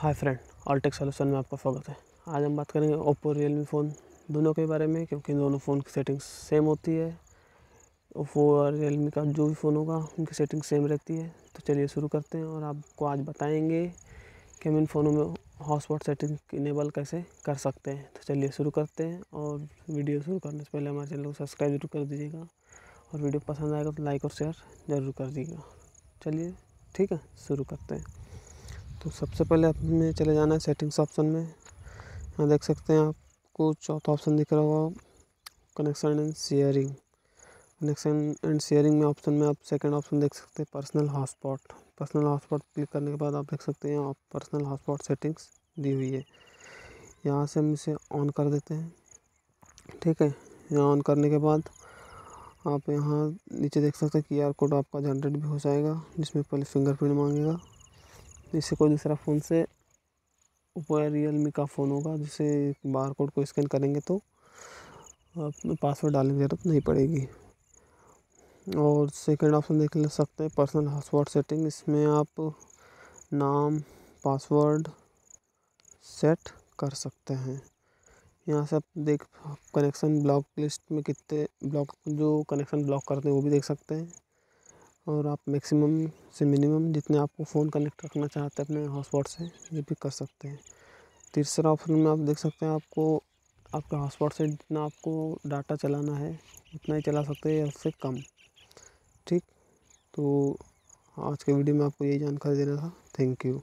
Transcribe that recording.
hi friend Alltech solution में आपका स्वागत है आज हम बात करेंगे ओप्पो रियलमी फ़ोन दोनों के बारे में क्योंकि दोनों फ़ोन की सेटिंग्स सेम होती है ओप्पो और रियलमी का जो भी फ़ोन होगा उनकी सेटिंग सेम रहती है तो चलिए शुरू करते हैं और आपको आज बताएंगे कि हम इन फ़ोनों में हॉटस्पॉट सेटिंग इनेबल कैसे कर सकते हैं तो चलिए शुरू करते हैं और वीडियो शुरू करने से पहले हमारे चैनल को सब्सक्राइब जरूर कर दीजिएगा और वीडियो पसंद आएगा तो लाइक और शेयर ज़रूर कर दीजिएगा चलिए ठीक है शुरू करते हैं तो सबसे पहले आपने चले जाना है सेटिंग्स ऑप्शन में यहाँ देख सकते हैं आपको चौथा ऑप्शन दिख रहा होगा connection and sharing connection and sharing में ऑप्शन में आप सेकंड ऑप्शन देख सकते हैं personal hotspot personal hotspot click करने के बाद आप देख सकते हैं आप पर्सनल हॉटस्पॉट सेटिंग्स दी हुई है यहाँ से हम इसे ऑन कर देते हैं ठीक है यहाँ ऑन करने के बाद आप यहाँ नीचे देख सकते हैं कि आर कोड आपका जनरेट भी हो जाएगा जिसमें पहले फिंगरप्रिंट मांगेगा जैसे कोई दूसरा फ़ोन से रियल मी का फ़ोन होगा जिसे बार कोड को स्कैन करेंगे तो पासवर्ड डालने की ज़रूरत नहीं पड़ेगी और सेकंड ऑप्शन देख ले सकते हैं पर्सनल हॉटस्पॉट सेटिंग इसमें आप नाम पासवर्ड सेट कर सकते हैं यहाँ से आप देख कनेक्शन ब्लॉक लिस्ट में कितने ब्लॉक जो कनेक्शन ब्लॉक करते हैं वो भी देख सकते हैं और आप मैक्सिमम से मिनिमम जितने आपको फ़ोन कनेक्ट रखना चाहते हैं अपने हॉटस्पॉट से ये भी कर सकते हैं तीसरा ऑप्शन में आप देख सकते हैं आपको आपके हॉटस्पॉट से जितना आपको डाटा चलाना है उतना ही चला सकते हैं या उससे कम ठीक तो आज के वीडियो में आपको यही जानकारी देना था थैंक यू